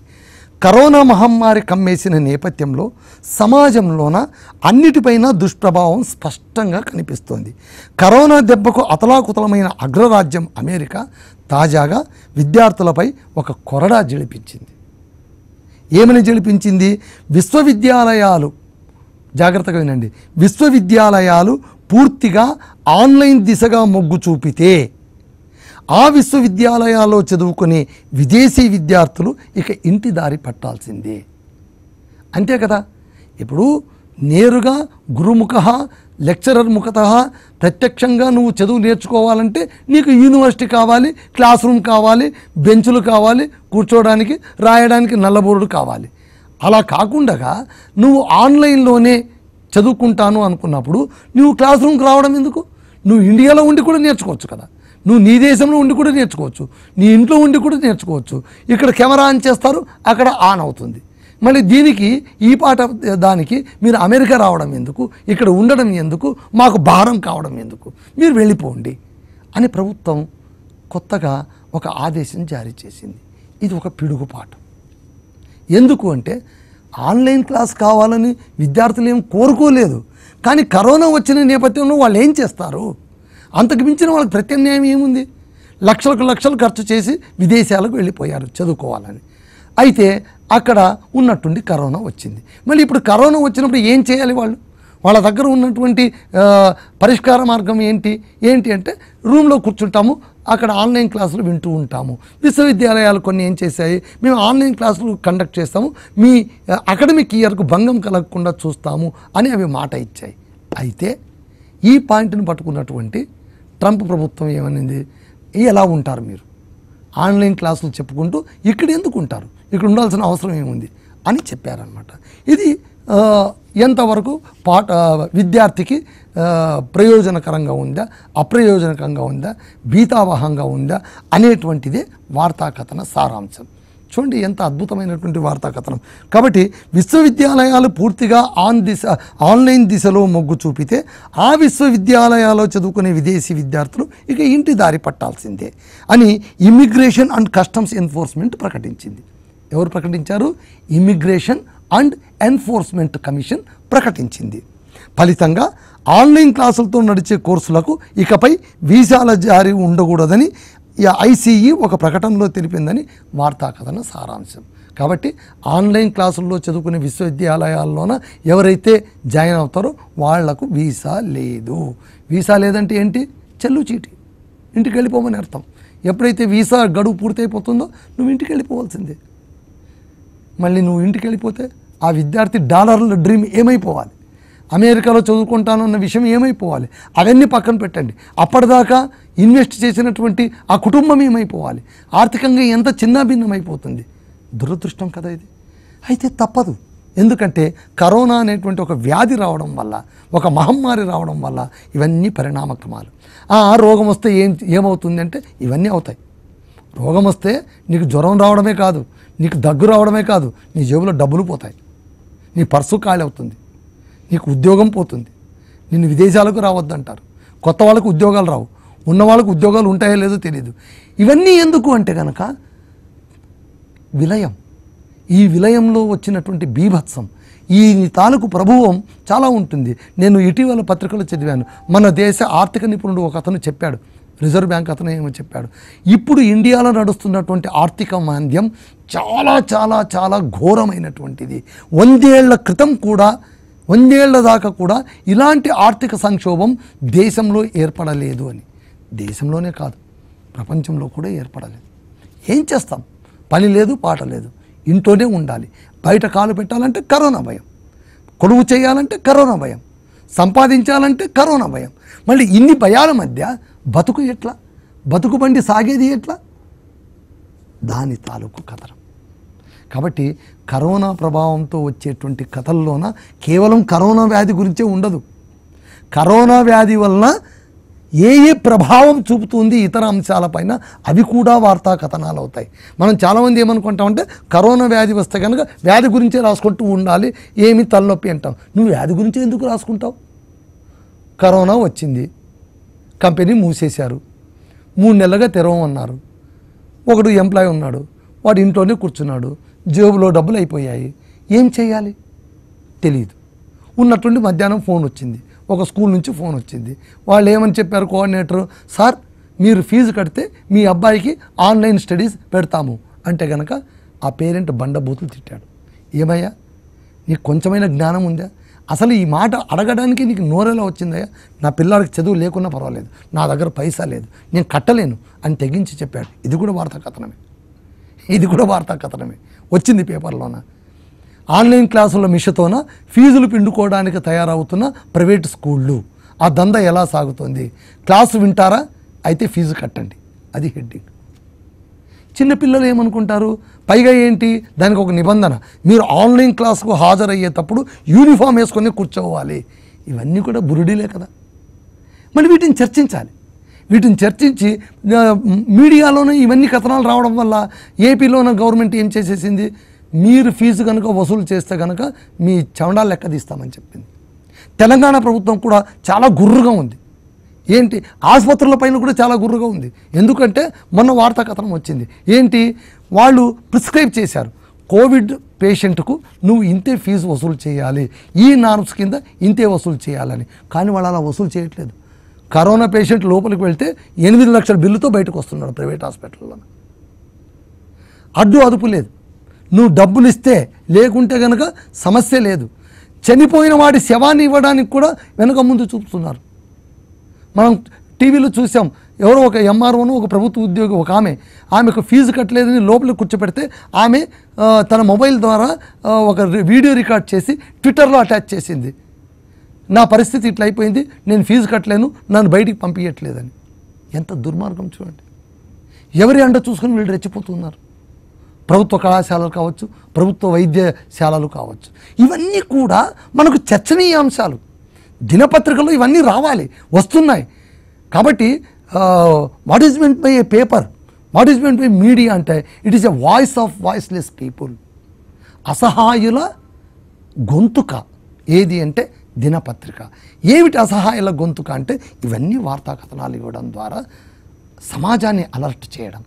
కరోనా మహమ్మారి కమ్మేసిన నేపథ్యంలో సమాజంలోన అన్నిటిపైన దుష్ప్రభావం స్పష్టంగా కనిపిస్తోంది కరోనా దెబ్బకు అతలాకుతలమైన అగ్రరాజ్యం అమెరికా తాజాగా విద్యార్థులపై ఒక కొరడా జడిపించింది ఏమని జడిపించింది విశ్వవిద్యాలయాలు జాగ్రత్తగా వినండి విశ్వవిద్యాలయాలు పూర్తిగా ఆన్లైన్ దిశగా మొగ్గు చూపితే ఆ విశ్వవిద్యాలయాల్లో చదువుకునే విదేశీ విద్యార్థులు ఇక ఇంటి దారి పట్టాల్సిందే అంతే కదా ఇప్పుడు నేరుగా గురుముఖ లెక్చరర్ ముఖత ప్రత్యక్షంగా నువ్వు చదువు నేర్చుకోవాలంటే నీకు యూనివర్సిటీ కావాలి క్లాస్ రూమ్ కావాలి బెంచులు కావాలి కూర్చోవడానికి రాయడానికి నల్లబోర్డు కావాలి అలా కాకుండా నువ్వు ఆన్లైన్లోనే చదువుకుంటాను అనుకున్నప్పుడు నువ్వు క్లాస్ రూమ్కి రావడం ఎందుకు నువ్వు ఇండియాలో ఉండి కూడా నేర్చుకోవచ్చు కదా నువ్వు నీ దేశంలో ఉండి కూడా నేర్చుకోవచ్చు నీ ఇంట్లో ఉండి కూడా నేర్చుకోవచ్చు ఇక్కడ కెమెరా ఆన్ చేస్తారు అక్కడ ఆన్ అవుతుంది మళ్ళీ దీనికి ఈ పాట దానికి మీరు అమెరికా రావడం ఎందుకు ఇక్కడ ఉండడం ఎందుకు మాకు భారం కావడం ఎందుకు మీరు వెళ్ళిపోండి అని ప్రభుత్వం కొత్తగా ఒక ఆదేశం జారీ చేసింది ఇది ఒక పిడుగు పాట ఎందుకు అంటే ఆన్లైన్ క్లాస్ కావాలని విద్యార్థులు ఏం కోరుకోలేదు కానీ కరోనా వచ్చిన నేపథ్యంలో వాళ్ళు ఏం చేస్తారు అంతకు మించిన వాళ్ళకి ప్రత్యామ్నాయం ఏముంది లక్షలకు లక్షలు ఖర్చు చేసి విదేశాలకు వెళ్ళిపోయారు చదువుకోవాలని అయితే అక్కడ ఉన్నట్టుండి కరోనా వచ్చింది మళ్ళీ ఇప్పుడు కరోనా వచ్చినప్పుడు ఏం చేయాలి వాళ్ళు వాళ్ళ దగ్గర ఉన్నటువంటి పరిష్కార మార్గం ఏంటి ఏంటి అంటే రూమ్లో కూర్చుంటాము అక్కడ ఆన్లైన్ క్లాసులు వింటూ ఉంటాము విశ్వవిద్యాలయాలు కొన్ని ఏం చేశాయి మేము ఆన్లైన్ క్లాసులు కండక్ట్ చేస్తాము మీ అకాడమిక్ ఇయర్కు భంగం కలగకుండా చూస్తాము అని అవి మాట ఇచ్చాయి అయితే ఈ పాయింట్ని పట్టుకున్నటువంటి ట్రంప్ ప్రభుత్వం ఏమనింది ఎలా ఉంటారు మీరు ఆన్లైన్ క్లాసులు చెప్పుకుంటూ ఇక్కడ ఎందుకు ఉంటారు ఇక్కడ ఉండాల్సిన అవసరం ఏముంది అని చెప్పారనమాట ఇది ఎంతవరకు పాఠ విద్యార్థికి ప్రయోజనకరంగా ఉందా అప్రయోజనకరంగా ఉందా భీతావహంగా ఉందా అనేటువంటిదే వార్తాకథన సారాంశం చూడండి ఎంత అద్భుతమైనటువంటి వార్తా కథనం కాబట్టి విశ్వవిద్యాలయాలు పూర్తిగా ఆన్ దిశ ఆన్లైన్ దిశలో మొగ్గు చూపితే ఆ విశ్వవిద్యాలయాల్లో చదువుకునే విదేశీ విద్యార్థులు ఇక ఇంటి దారి పట్టాల్సిందే అని ఇమ్మిగ్రేషన్ అండ్ కస్టమ్స్ ఎన్ఫోర్స్మెంట్ ప్రకటించింది ఎవరు ప్రకటించారు ఇమ్మిగ్రేషన్ అండ్ ఎన్ఫోర్స్మెంట్ కమిషన్ ప్రకటించింది ఫలితంగా ఆన్లైన్ క్లాసులతో నడిచే కోర్సులకు ఇకపై వీసాల జారీ ఉండకూడదని ఐసీఈ ఒక ప్రకటనలో తెలిపిందని వార్తా కథన సారాంశం కాబట్టి ఆన్లైన్ క్లాసుల్లో చదువుకునే విశ్వవిద్యాలయాల్లోన ఎవరైతే జాయిన్ అవుతారో వాళ్లకు వీసా లేదు వీసా లేదంటే ఏంటి చెల్లు చీటి ఇంటికి వెళ్ళిపోమని అర్థం ఎప్పుడైతే వీసా గడువు పూర్తయిపోతుందో నువ్వు ఇంటికి వెళ్ళిపోవాల్సిందే మళ్ళీ నువ్వు ఇంటికి వెళ్ళిపోతే ఆ విద్యార్థి డాలర్ల డ్రీమ్ ఏమైపోవాలి అమెరికాలో చదువుకుంటాను అన్న విషయం ఏమైపోవాలి అవన్నీ పక్కన పెట్టండి అప్పటిదాకా ఇన్వెస్ట్ చేసినటువంటి ఆ కుటుంబం ఏమైపోవాలి ఆర్థికంగా ఎంత చిన్న భిన్నమైపోతుంది దురదృష్టం కదా ఇది అయితే తప్పదు ఎందుకంటే కరోనా అనేటువంటి ఒక వ్యాధి రావడం వల్ల ఒక మహమ్మారి రావడం వల్ల ఇవన్నీ పరిణామక్రమాలు ఆ రోగం వస్తే ఏం ఏమవుతుంది అంటే ఇవన్నీ అవుతాయి రోగం వస్తే నీకు జ్వరం రావడమే కాదు నీకు దగ్గు రావడమే కాదు నీ జేబులో డబ్బులు పోతాయి నీ పర్సు ఖాళీ అవుతుంది నీకు ఉద్యోగం పోతుంది నిన్ను విదేశాలకు రావద్దంటారు కొత్త వాళ్ళకు ఉద్యోగాలు రావు ఉన్న వాళ్ళకు ఉద్యోగాలు ఉంటాయో లేదో తెలియదు ఇవన్నీ ఎందుకు అంటే కనుక విలయం ఈ విలయంలో వచ్చినటువంటి బీభత్సం ఈ తాలూకు ప్రభువం చాలా ఉంటుంది నేను ఇటీవల పత్రికలు చదివాను మన దేశ ఆర్థిక నిపుణుడు ఒక అతను చెప్పాడు రిజర్వ్ బ్యాంక్ అతను ఏమో చెప్పాడు ఇప్పుడు ఇండియాలో నడుస్తున్నటువంటి ఆర్థిక మాంద్యం చాలా చాలా చాలా ఘోరమైనటువంటిది వందేళ్ల క్రితం కూడా వందేళ్ల దాకా కూడా ఇలాంటి ఆర్థిక సంక్షోభం దేశంలో ఏర్పడలేదు అని దేశంలోనే కాదు ప్రపంచంలో కూడా ఏర్పడలేదు ఏం చేస్తాం పని లేదు పాట లేదు ఇంట్లోనే ఉండాలి బయట కాలు పెట్టాలంటే కరోనా భయం కొడువు చేయాలంటే కరోనా భయం సంపాదించాలంటే కరోనా భయం మళ్ళీ ఇన్ని భయాల మధ్య బతుకు ఎట్లా బతుకు బండి సాగేది ఎట్లా దాని తాలూకు కథనం కాబట్టి కరోనా ప్రభావంతో వచ్చేటువంటి కథల్లోన కేవలం కరోనా వ్యాధి గురించే ఉండదు కరోనా వ్యాధి వలన ఏ ఏ ప్రభావం చూపుతుంది ఇతర అంశాలపైన అవి కూడా వార్తా కథనాలు అవుతాయి మనం చాలామంది ఏమనుకుంటామంటే కరోనా వ్యాధి వస్తే కనుక వ్యాధి గురించే రాసుకుంటూ ఉండాలి ఏమి తలనొప్పి అంటాం నువ్వు వ్యాధి గురించి ఎందుకు రాసుకుంటావు కరోనా వచ్చింది కంపెనీ మూసేశారు మూడు నెలలుగా తెరవమన్నారు ఒకడు ఎంప్లాయీ ఉన్నాడు వాడు ఇంట్లోనే కూర్చున్నాడు జేబులో డబ్బులు అయిపోయాయి ఏం చేయాలి తెలియదు ఉన్నట్టుండి మధ్యాహ్నం ఫోన్ వచ్చింది ఒక స్కూల్ నుంచి ఫోన్ వచ్చింది వాళ్ళు ఏమని చెప్పారు కోఆర్డినేటర్ సార్ మీరు ఫీజు కడితే మీ అబ్బాయికి ఆన్లైన్ స్టడీస్ పెడతాము అంటే కనుక ఆ పేరెంట్ బండబూతులు తిట్టాడు ఏమయ్యా నీకు కొంచెమైన జ్ఞానం ఉందా అసలు ఈ మాట అడగడానికి నీకు నోరెలా వచ్చిందయ్యా నా పిల్లాడికి చదువు లేకున్నా పర్వాలేదు నా దగ్గర పైసా లేదు నేను కట్టలేను అని తెగించి చెప్పాడు ఇది కూడా వార్తా కథనమే ఇది కూడా వార్తా కథనమే వచ్చింది పేపర్లోన ఆన్లైన్ క్లాసుల మిషతోన ఫీజులు పిండుకోవడానికి తయారవుతున్న ప్రైవేట్ స్కూళ్ళు ఆ దంద ఎలా సాగుతుంది క్లాసు వింటారా అయితే ఫీజు కట్టండి అది హెడ్డింగ్ చిన్నపిల్లలు ఏమనుకుంటారు పైగా ఏంటి దానికి ఒక నిబంధన మీరు ఆన్లైన్ క్లాస్కు హాజరయ్యేటప్పుడు యూనిఫామ్ వేసుకొని కూర్చోవాలి ఇవన్నీ కూడా బురుడీలే కదా మళ్ళీ వీటిని చర్చించాలి వీటిని చర్చించి మీడియాలోనూ ఇవన్నీ కథనాలు రావడం వల్ల ఏపీలోనూ గవర్నమెంట్ ఏం చేసేసింది మీరు ఫీజు కనుక వసూలు చేస్తే కనుక మీ చవడాలు లెక్క తీస్తామని చెప్పింది తెలంగాణ ప్రభుత్వం కూడా చాలా గుర్రుగా ఉంది ఏంటి ఆసుపత్రుల పైన కూడా చాలా గుర్రుగా ఉంది ఎందుకంటే మొన్న వార్తా కథనం వచ్చింది ఏంటి వాళ్ళు ప్రిస్క్రైబ్ చేశారు కోవిడ్ పేషెంట్కు నువ్వు ఇంతే ఫీజు వసూలు చేయాలి ఈ నార్మ్స్ కింద ఇంతే వసూలు చేయాలని కానీ వాళ్ళు అలా వసూలు చేయట్లేదు కరోనా పేషెంట్ లోపలికి వెళ్తే ఎనిమిది లక్షల బిల్లుతో బయటకు వస్తున్నాడు ప్రైవేట్ హాస్పిటల్లో అడ్డు అదుపు లేదు నువ్వు డబ్బులిస్తే లేకుంటే కనుక సమస్య లేదు చనిపోయిన వాడి శవాన్ని ఇవ్వడానికి కూడా వెనక ముందు చూపుతున్నారు మనం టీవీలో చూసాం ఎవరో ఒక ఎంఆర్ఓను ఒక ప్రభుత్వ ఉద్యోగి ఒక ఆమె ఆమెకు ఫీజు కట్టలేదని లోపల కూర్చోపెడితే ఆమె తన మొబైల్ ద్వారా ఒక వీడియో రికార్డ్ చేసి ట్విట్టర్లో అటాచ్ చేసింది నా పరిస్థితి ఇట్లా అయిపోయింది నేను ఫీజు కట్టలేను నన్ను బయటికి పంపించట్లేదని ఎంత దుర్మార్గం చూడండి ఎవరి అండ చూసుకుని వీళ్ళు రెచ్చిపోతున్నారు ప్రభుత్వ కళాశాలలు కావచ్చు ప్రభుత్వ వైద్యశాలలు కావచ్చు ఇవన్నీ కూడా మనకు చర్చనీయ అంశాలు దినపత్రికలు ఇవన్నీ రావాలి వస్తున్నాయి కాబట్టి what is meant by a paper what is meant by media అంటే it is a voice of voiceless people అసహాయుల గొంతుక ఏది అంటే దినపత్రిక ఏమిటి అసహాయాల గొంతుక అంటే ఇవన్నీ వార్తా కథనాలు ఇవ్వడం ద్వారా సమాజాన్ని అలర్ట్ చేయడం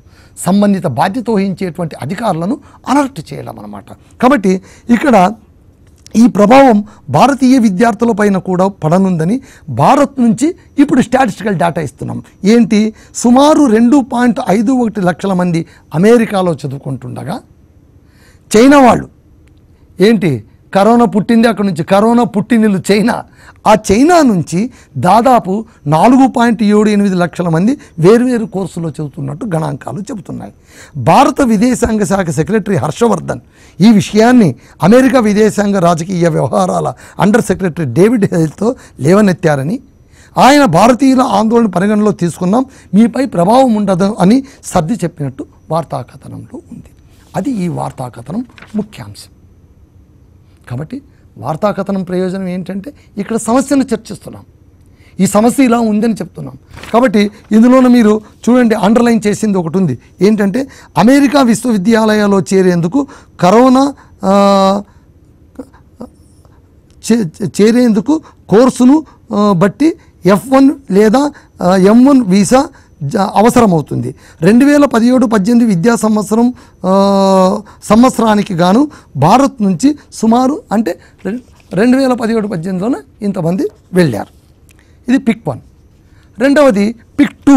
సంబంధిత బాధ్యత వహించేటువంటి అధికారులను అలర్ట్ చేయడం అనమాట కాబట్టి ఇక్కడ ఈ ప్రభావం భారతీయ విద్యార్థుల పైన కూడా పడనుందని భారత్ నుంచి ఇప్పుడు స్టాటిస్టికల్ డేటా ఇస్తున్నాం ఏంటి సుమారు రెండు పాయింట్ ఐదు ఒకటి లక్షల మంది అమెరికాలో చదువుకుంటుండగా చైనా వాళ్ళు ఏంటి కరోనా పుట్టింది అక్కడ నుంచి కరోనా పుట్టినిల్లు చైనా ఆ చైనా నుంచి దాదాపు నాలుగు పాయింట్ ఏడు ఎనిమిది లక్షల మంది వేరువేరు కోర్సులో చదువుతున్నట్టు గణాంకాలు చెబుతున్నాయి భారత విదేశాంగ శాఖ సెక్రటరీ హర్షవర్ధన్ ఈ విషయాన్ని అమెరికా విదేశాంగ రాజకీయ వ్యవహారాల అండర్ సెక్రటరీ డేవిడ్ హెల్త్తో లేవనెత్తారని ఆయన భారతీయుల ఆందోళన పరిగణలో తీసుకున్నాం మీపై ప్రభావం ఉండదు అని సర్ది చెప్పినట్టు వార్తాకథనంలో ఉంది అది ఈ వార్తాకథనం ముఖ్యాంశం కాబట్టి వార్తాకథనం ప్రయోజనం ఏంటంటే ఇక్కడ సమస్యను చర్చిస్తున్నాం ఈ సమస్య ఇలా ఉందని చెప్తున్నాం కాబట్టి ఇందులోన మీరు చూడండి అండర్లైన్ చేసింది ఒకటి ఉంది ఏంటంటే అమెరికా విశ్వవిద్యాలయాల్లో చేరేందుకు కరోనా చేరేందుకు కోర్సును బట్టి ఎఫ్ వన్ లేదా ఎం వన్ వీసా అవసరమవుతుంది రెండు వేల పదిహేడు పద్దెనిమిది విద్యా సంవత్సరం సంవత్సరానికి గాను భారత్ నుంచి సుమారు అంటే రెండు వేల పదిహేడు పద్దెనిమిదిలోనే ఇంతమంది వెళ్ళారు ఇది పిక్ వన్ రెండవది పిక్ టూ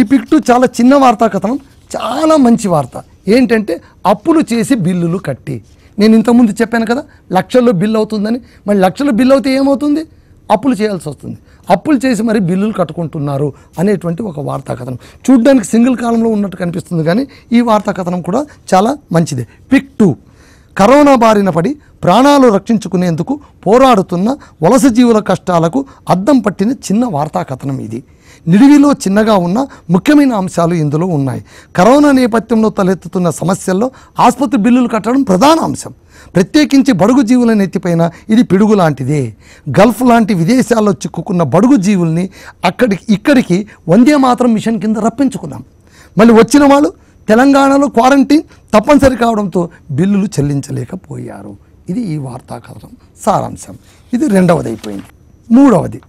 ఈ పిక్ టూ చాలా చిన్న వార్తా కథనం చాలా మంచి వార్త ఏంటంటే అప్పులు చేసి బిల్లులు కట్టి నేను ఇంతకుముందు చెప్పాను కదా లక్షల్లో బిల్ అవుతుందని మరి లక్షలు బిల్లు అవుతే ఏమవుతుంది అప్పులు చేయాల్సి వస్తుంది అప్పులు చేసి మరి బిల్లులు కట్టుకుంటున్నారు అనేటువంటి ఒక వార్తా కథనం చూడ్డానికి సింగిల్ కాలంలో ఉన్నట్టు కనిపిస్తుంది కానీ ఈ వార్తా కథనం కూడా చాలా మంచిదే పిక్ టూ కరోనా బారిన పడి ప్రాణాలు రక్షించుకునేందుకు పోరాడుతున్న వలస జీవుల కష్టాలకు అద్దం పట్టిన చిన్న వార్తా కథనం ఇది నిడివిలో చిన్నగా ఉన్న ముఖ్యమైన అంశాలు ఇందులో ఉన్నాయి కరోనా నేపథ్యంలో తలెత్తుతున్న సమస్యల్లో ఆసుపత్రి బిల్లులు కట్టడం ప్రధాన అంశం ప్రత్యేకించి బడుగు జీవుల నెత్తిపైన ఇది పిడుగు లాంటిదే గల్ఫ్ లాంటి విదేశాల్లో చిక్కుకున్న బడుగు జీవుల్ని అక్కడికి ఇక్కడికి వందే మాత్రం మిషన్ కింద రప్పించుకున్నాం మళ్ళీ వచ్చిన వాళ్ళు తెలంగాణలో క్వారంటైన్ తప్పనిసరి కావడంతో బిల్లులు చెల్లించలేకపోయారు ఇది ఈ వార్తా కథనం సారాంశం ఇది రెండవది అయిపోయింది మూడవది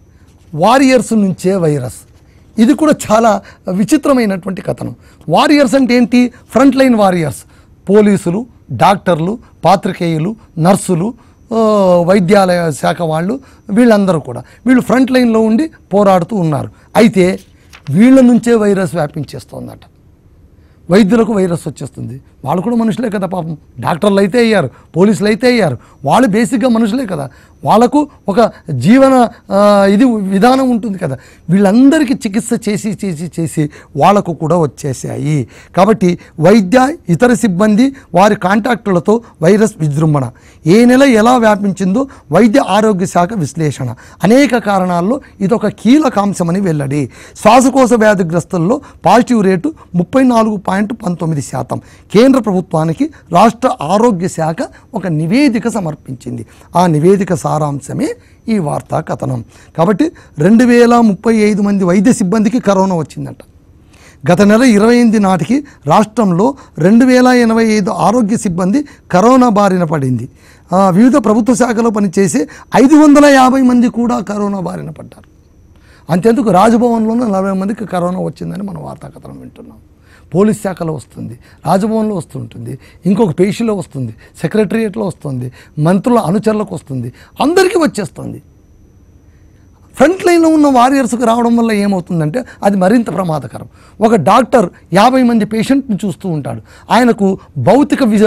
వారియర్స్ నుంచే వైరస్ ఇది కూడా చాలా విచిత్రమైనటువంటి కథనం వారియర్స్ అంటే ఏంటి ఫ్రంట్ లైన్ వారియర్స్ పోలీసులు డాక్టర్లు పాత్రికేయులు నర్సులు వైద్యాలయ శాఖ వాళ్ళు వీళ్ళందరూ కూడా వీళ్ళు ఫ్రంట్ లైన్లో ఉండి పోరాడుతూ ఉన్నారు అయితే వీళ్ళ నుంచే వైరస్ వ్యాపించేస్తుందట వైద్యులకు వైరస్ వచ్చేస్తుంది వాళ్ళు కూడా మనుషులే కదా పాపం డాక్టర్లు అయితే అయ్యారు పోలీసులు అయితే అయ్యారు వాళ్ళు బేసిక్గా మనుషులే కదా వాళ్ళకు ఒక జీవన ఇది విధానం ఉంటుంది కదా వీళ్ళందరికీ చికిత్స చేసి చేసి చేసి వాళ్ళకు కూడా వచ్చేసాయి కాబట్టి వైద్య ఇతర సిబ్బంది వారి కాంటాక్టులతో వైరస్ విజృంభణ ఏ నెల ఎలా వ్యాపించిందో వైద్య ఆరోగ్య శాఖ విశ్లేషణ అనేక కారణాల్లో ఒక కీలక అంశమని వెల్లడి శ్వాసకోశ వ్యాధిగ్రస్తుల్లో పాజిటివ్ రేటు ముప్పై నాలుగు పాయింట్ పాయింట్ పంతొమ్మిది శాతం కేంద్ర ప్రభుత్వానికి రాష్ట్ర ఆరోగ్య శాఖ ఒక నివేదిక సమర్పించింది ఆ నివేదిక సారాంశమే ఈ వార్తా కథనం కాబట్టి రెండు వేల ముప్పై ఐదు మంది వైద్య సిబ్బందికి కరోనా వచ్చిందంట గత నెల ఇరవై ఎనిమిది నాటికి రాష్ట్రంలో రెండు వేల ఎనభై ఐదు ఆరోగ్య సిబ్బంది కరోనా బారిన పడింది వివిధ ప్రభుత్వ శాఖలో పనిచేసే ఐదు వందల యాభై మంది కూడా కరోనా బారిన పడ్డారు అంతేందుకు రాజభవన్లోనే నలభై మందికి కరోనా వచ్చిందని మనం వార్తాకథనం వింటున్నాం పోలీస్ శాఖలో వస్తుంది రాజభవన్లో వస్తుంటుంది ఇంకొక పేషీలో వస్తుంది సెక్రటరియట్లో వస్తుంది మంత్రుల అనుచరులకు వస్తుంది అందరికీ వచ్చేస్తుంది ఫ్రంట్ లైన్లో ఉన్న వారియర్స్కి రావడం వల్ల ఏమవుతుందంటే అది మరింత ప్రమాదకరం ఒక డాక్టర్ యాభై మంది పేషెంట్ని చూస్తూ ఉంటాడు ఆయనకు భౌతిక విజ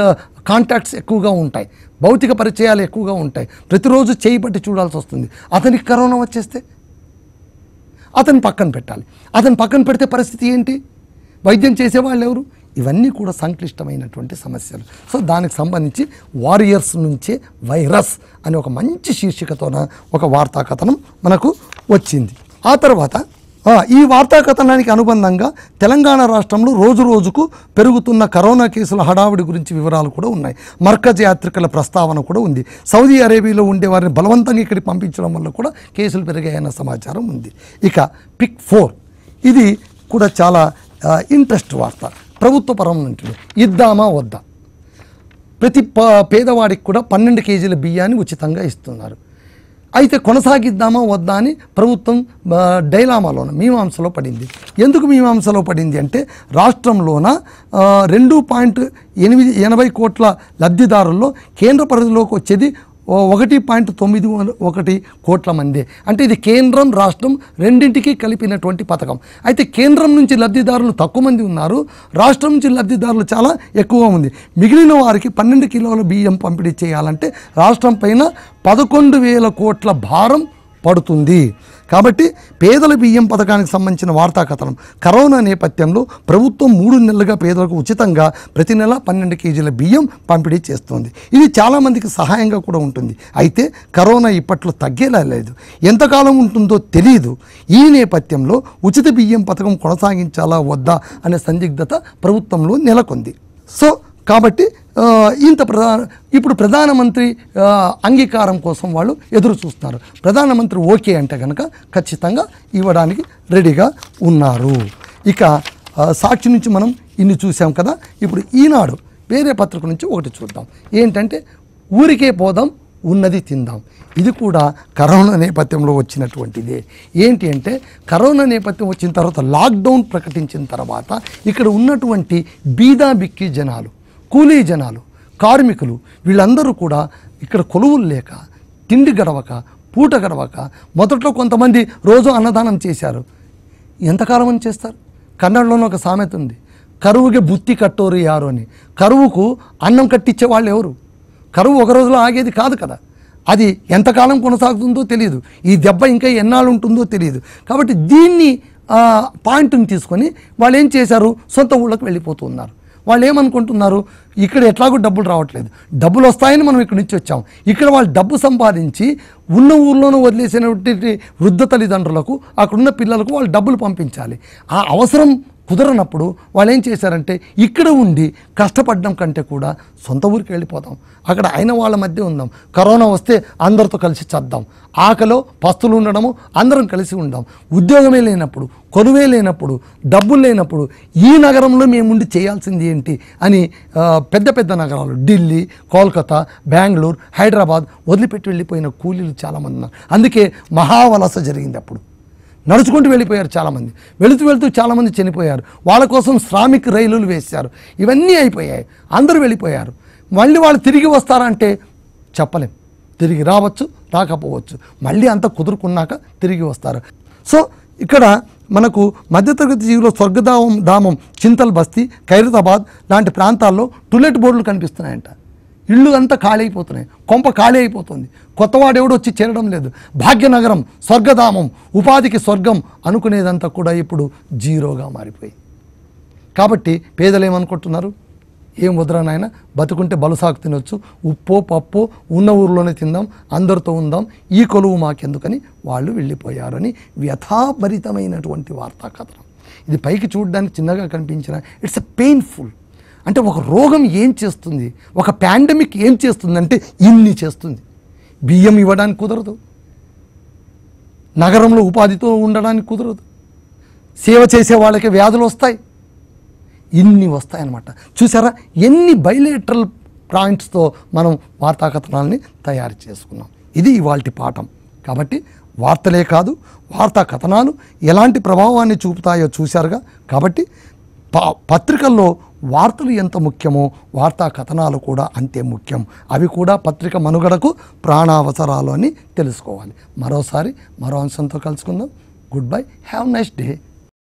కాంటాక్ట్స్ ఎక్కువగా ఉంటాయి భౌతిక పరిచయాలు ఎక్కువగా ఉంటాయి ప్రతిరోజు చేయి పట్టి చూడాల్సి వస్తుంది అతనికి కరోనా వచ్చేస్తే అతను పక్కన పెట్టాలి అతను పక్కన పెడితే పరిస్థితి ఏంటి వైద్యం చేసేవాళ్ళు ఎవరు ఇవన్నీ కూడా సంక్లిష్టమైనటువంటి సమస్యలు సో దానికి సంబంధించి వారియర్స్ నుంచే వైరస్ అనే ఒక మంచి శీర్షికతోన ఒక వార్తా కథనం మనకు వచ్చింది ఆ తర్వాత ఈ వార్తా కథనానికి అనుబంధంగా తెలంగాణ రాష్ట్రంలో రోజు రోజుకు పెరుగుతున్న కరోనా కేసుల హడావిడి గురించి వివరాలు కూడా ఉన్నాయి మర్కజ్ యాత్రికుల ప్రస్తావన కూడా ఉంది సౌదీ అరేబియాలో ఉండే వారిని బలవంతంగా ఇక్కడికి పంపించడం వల్ల కూడా కేసులు పెరిగాయన్న సమాచారం ఉంది ఇక పిక్ ఫోర్ ఇది కూడా చాలా ఇంట్రెస్ట్ వార్త ప్రభుత్వ పర్మనెంట్లు ఇద్దామా వద్దా ప్రతి పేదవాడికి కూడా పన్నెండు కేజీల బియ్యాన్ని ఉచితంగా ఇస్తున్నారు అయితే కొనసాగిద్దామా వద్దా అని ప్రభుత్వం డైలామాలోన మీమాంసలో పడింది ఎందుకు మీమాంసలో పడింది అంటే రాష్ట్రంలోన రెండు పాయింట్ ఎనిమిది ఎనభై కోట్ల లబ్ధిదారుల్లో కేంద్ర పరిధిలోకి వచ్చేది ఒకటి పాయింట్ తొమ్మిది ఒకటి కోట్ల మంది అంటే ఇది కేంద్రం రాష్ట్రం రెండింటికి కలిపినటువంటి పథకం అయితే కేంద్రం నుంచి లబ్ధిదారులు తక్కువ మంది ఉన్నారు రాష్ట్రం నుంచి లబ్ధిదారులు చాలా ఎక్కువ ఉంది మిగిలిన వారికి పన్నెండు కిలోల బియ్యం పంపిణీ చేయాలంటే రాష్ట్రం పైన పదకొండు వేల కోట్ల భారం పడుతుంది కాబట్టి పేదల బియ్యం పథకానికి సంబంధించిన వార్తా కథనం కరోనా నేపథ్యంలో ప్రభుత్వం మూడు నెలలుగా పేదలకు ఉచితంగా ప్రతి నెల పన్నెండు కేజీల బియ్యం పంపిణీ చేస్తోంది ఇది చాలామందికి సహాయంగా కూడా ఉంటుంది అయితే కరోనా ఇప్పట్లో తగ్గేలా లేదు ఎంతకాలం ఉంటుందో తెలియదు ఈ నేపథ్యంలో ఉచిత బియ్యం పథకం కొనసాగించాలా వద్దా అనే సందిగ్ధత ప్రభుత్వంలో నెలకొంది సో కాబట్టి ఇంత ప్రధాన ఇప్పుడు ప్రధానమంత్రి అంగీకారం కోసం వాళ్ళు ఎదురు చూస్తున్నారు ప్రధానమంత్రి ఓకే అంటే కనుక ఖచ్చితంగా ఇవ్వడానికి రెడీగా ఉన్నారు ఇక సాక్షి నుంచి మనం ఇన్ని చూసాం కదా ఇప్పుడు ఈనాడు వేరే పత్రిక నుంచి ఒకటి చూద్దాం ఏంటంటే ఊరికే పోదాం ఉన్నది తిందాం ఇది కూడా కరోనా నేపథ్యంలో వచ్చినటువంటిదే ఏంటి అంటే కరోనా నేపథ్యం వచ్చిన తర్వాత లాక్డౌన్ ప్రకటించిన తర్వాత ఇక్కడ ఉన్నటువంటి బీదాబిక్కి జనాలు కూలీ జనాలు కార్మికులు వీళ్ళందరూ కూడా ఇక్కడ కొలువులు లేక తిండి గడవక పూట గడవక మొదట్లో కొంతమంది రోజు అన్నదానం చేశారు ఎంతకాలం అని చేస్తారు కన్నడలోనే ఒక సామెత ఉంది కరువుకి బుత్తి కట్టోరు యారు అని కరువుకు అన్నం కట్టించే వాళ్ళు ఎవరు కరువు ఒక రోజులో ఆగేది కాదు కదా అది ఎంతకాలం కొనసాగుతుందో తెలియదు ఈ దెబ్బ ఇంకా ఎన్నాళ్ళు ఉంటుందో తెలియదు కాబట్టి దీన్ని పాయింట్ని తీసుకొని వాళ్ళు ఏం చేశారు సొంత ఊళ్ళకి వెళ్ళిపోతున్నారు వాళ్ళు ఏమనుకుంటున్నారు ఇక్కడ ఎట్లాగో డబ్బులు రావట్లేదు డబ్బులు వస్తాయని మనం ఇక్కడ నుంచి వచ్చాం ఇక్కడ వాళ్ళు డబ్బు సంపాదించి ఉన్న ఊర్లోనూ వదిలేసినటువంటి వృద్ధ తల్లిదండ్రులకు అక్కడున్న పిల్లలకు వాళ్ళు డబ్బులు పంపించాలి ఆ అవసరం కుదరనప్పుడు వాళ్ళు ఏం చేశారంటే ఇక్కడ ఉండి కష్టపడడం కంటే కూడా సొంత ఊరికి వెళ్ళిపోతాం అక్కడ అయిన వాళ్ళ మధ్య ఉందాం కరోనా వస్తే అందరితో కలిసి చద్దాం ఆకలో పస్తులు ఉండడము అందరం కలిసి ఉండాం ఉద్యోగమే లేనప్పుడు కొనువే లేనప్పుడు డబ్బులు లేనప్పుడు ఈ నగరంలో మేముండి చేయాల్సింది ఏంటి అని పెద్ద పెద్ద నగరాలు ఢిల్లీ కోల్కతా బెంగళూరు హైదరాబాద్ వదిలిపెట్టి వెళ్ళిపోయిన కూలీలు చాలామంది ఉన్నారు అందుకే మహావలస జరిగింది అప్పుడు నడుచుకుంటూ వెళ్ళిపోయారు చాలామంది వెళుతూ వెళుతూ చాలామంది చనిపోయారు వాళ్ళ కోసం శ్రామిక్ రైలులు వేశారు ఇవన్నీ అయిపోయాయి అందరూ వెళ్ళిపోయారు మళ్ళీ వాళ్ళు తిరిగి వస్తారంటే చెప్పలేం తిరిగి రావచ్చు రాకపోవచ్చు మళ్ళీ అంత కుదురుకున్నాక తిరిగి వస్తారు సో ఇక్కడ మనకు మధ్యతరగతి జీవిలో స్వర్గధామం ధామం చింతల్ బస్తీ ఖైరతాబాద్ లాంటి ప్రాంతాల్లో టులెట్ బోర్డులు కనిపిస్తున్నాయంట ఇళ్ళు అంతా ఖాళీ అయిపోతున్నాయి కొంప ఖాళీ అయిపోతుంది కొత్తవాడెవడు వచ్చి చేరడం లేదు భాగ్యనగరం స్వర్గధామం ఉపాధికి స్వర్గం అనుకునేదంతా కూడా ఇప్పుడు జీరోగా మారిపోయి కాబట్టి పేదలు ఏమనుకుంటున్నారు ఏం వదరా నాయన బతుకుంటే బలసాకు తినొచ్చు ఉప్పో పప్పు ఉన్న ఊర్లోనే తిందాం అందరితో ఉందాం ఈ కొలువు మాకెందుకని వాళ్ళు వెళ్ళిపోయారని వ్యథాభరితమైనటువంటి వార్తా కథనం ఇది పైకి చూడడానికి చిన్నగా కనిపించిన ఇట్స్ ఎ పెయిన్ఫుల్ అంటే ఒక రోగం ఏం చేస్తుంది ఒక పాండమిక్ ఏం చేస్తుందంటే ఇన్ని చేస్తుంది బియ్యం ఇవ్వడానికి కుదరదు నగరంలో ఉపాధితో ఉండడానికి కుదరదు సేవ చేసే వాళ్ళకి వ్యాధులు వస్తాయి ఇన్ని వస్తాయన్నమాట చూసారా ఎన్ని బయలేటరల్ పాయింట్స్తో మనం వార్తా కథనాలని తయారు చేసుకున్నాం ఇది ఇవాళ పాఠం కాబట్టి వార్తలే కాదు వార్తా కథనాలు ఎలాంటి ప్రభావాన్ని చూపుతాయో చూశారుగా కాబట్టి పత్రికల్లో వార్తలు ఎంత ముఖ్యమో వార్తా కథనాలు కూడా అంతే ముఖ్యం అవి కూడా పత్రిక మనుగడకు ప్రాణావసరాలు అని తెలుసుకోవాలి మరోసారి మరో అంశంతో కలుసుకుందాం good bye have nice day